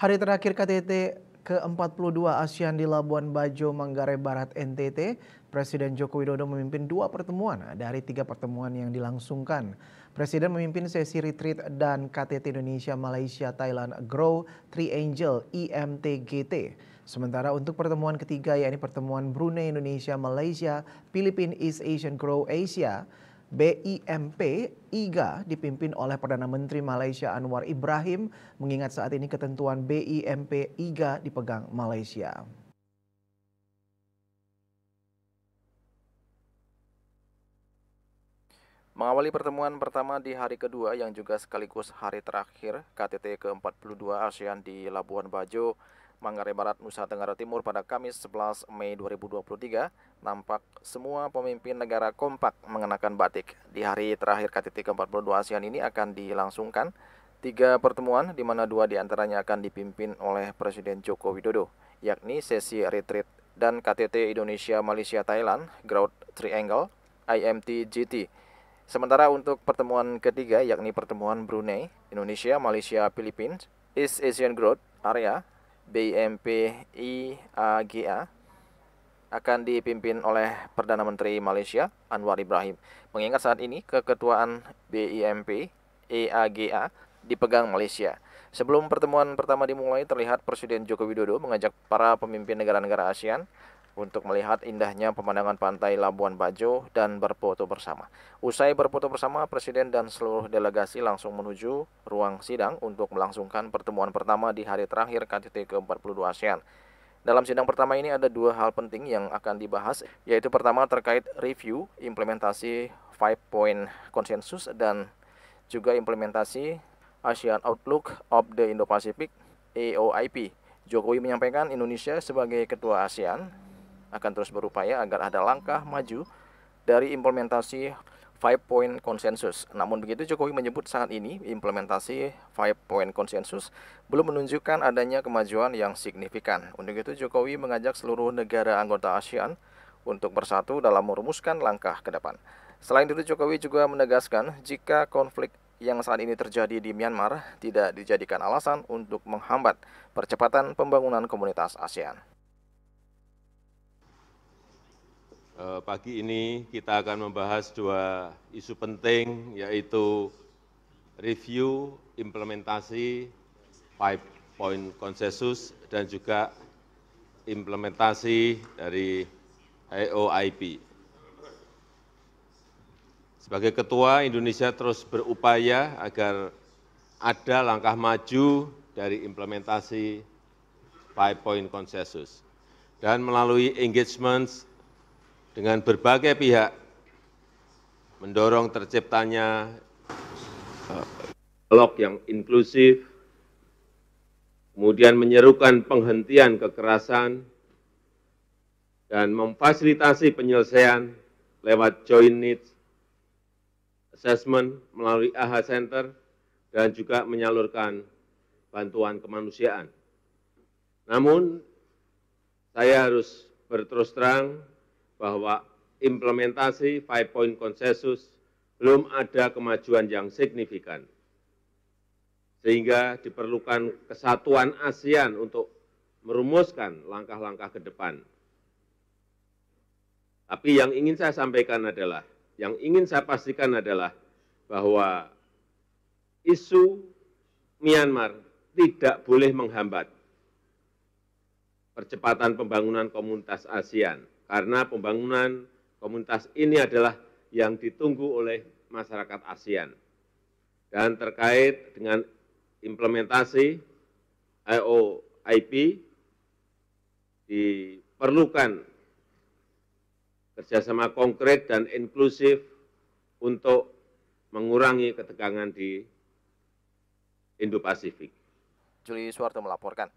Hari terakhir KTT ke-42 ASEAN di Labuan Bajo, Manggarai Barat, NTT, Presiden Joko Widodo memimpin dua pertemuan dari tiga pertemuan yang dilangsungkan. Presiden memimpin sesi retreat dan KTT Indonesia Malaysia Thailand Grow Three Angel IMTGT. E Sementara untuk pertemuan ketiga yaitu pertemuan Brunei Indonesia Malaysia Philippine East Asian Grow Asia BIMP IGA dipimpin oleh Perdana Menteri Malaysia Anwar Ibrahim mengingat saat ini ketentuan BIMP IGA dipegang Malaysia. Mengawali pertemuan pertama di hari kedua yang juga sekaligus hari terakhir KTT ke-42 ASEAN di Labuan Bajo, Manggarai Barat, Nusa Tenggara Timur pada Kamis 11 Mei 2023, nampak semua pemimpin negara kompak mengenakan batik. Di hari terakhir KTT ke-42 ASEAN ini akan dilangsungkan tiga pertemuan di mana dua diantaranya akan dipimpin oleh Presiden Joko Widodo, yakni sesi retreat dan KTT Indonesia Malaysia Thailand Growth Triangle IMT GT. Sementara untuk pertemuan ketiga yakni pertemuan Brunei, Indonesia, Malaysia, Philippines, East Asian Growth Area BMPIAGA akan dipimpin oleh Perdana Menteri Malaysia Anwar Ibrahim. Mengingat saat ini keketuaan BIMP EAGA dipegang Malaysia. Sebelum pertemuan pertama dimulai, terlihat Presiden Joko Widodo mengajak para pemimpin negara-negara ASEAN untuk melihat indahnya pemandangan pantai Labuan Bajo dan berfoto bersama. Usai berfoto bersama, Presiden dan seluruh delegasi langsung menuju ruang sidang untuk melangsungkan pertemuan pertama di hari terakhir KTT ke-42 ASEAN. Dalam sidang pertama ini ada dua hal penting yang akan dibahas, yaitu pertama terkait review implementasi Five Point Consensus dan juga implementasi ASEAN Outlook of the Indo-Pacific AOIP. Jokowi menyampaikan Indonesia sebagai ketua ASEAN akan terus berupaya agar ada langkah maju dari implementasi Five Point Consensus. Namun begitu Jokowi menyebut saat ini implementasi Five Point Consensus belum menunjukkan adanya kemajuan yang signifikan. Untuk itu Jokowi mengajak seluruh negara anggota ASEAN untuk bersatu dalam merumuskan langkah ke depan. Selain itu Jokowi juga menegaskan jika konflik yang saat ini terjadi di Myanmar tidak dijadikan alasan untuk menghambat percepatan pembangunan komunitas ASEAN. Eh, pagi ini kita akan membahas dua isu penting yaitu review implementasi five point Consensus dan juga implementasi dari IOIP. Sebagai ketua, Indonesia terus berupaya agar ada langkah maju dari implementasi five point Consensus dan melalui engagements dengan berbagai pihak mendorong terciptanya dialog eh, yang inklusif, kemudian menyerukan penghentian kekerasan, dan memfasilitasi penyelesaian lewat joint needs assessment melalui AHA Center dan juga menyalurkan bantuan kemanusiaan. Namun, saya harus berterus terang bahwa implementasi Five Point Konsensus belum ada kemajuan yang signifikan. Sehingga diperlukan kesatuan ASEAN untuk merumuskan langkah-langkah ke depan. Tapi yang ingin saya sampaikan adalah, yang ingin saya pastikan adalah bahwa isu Myanmar tidak boleh menghambat percepatan pembangunan komunitas ASEAN karena pembangunan komunitas ini adalah yang ditunggu oleh masyarakat ASEAN. Dan terkait dengan implementasi IOIP, diperlukan kerjasama konkret dan inklusif untuk mengurangi ketegangan di Indo-Pasifik. Juli Suwarto melaporkan.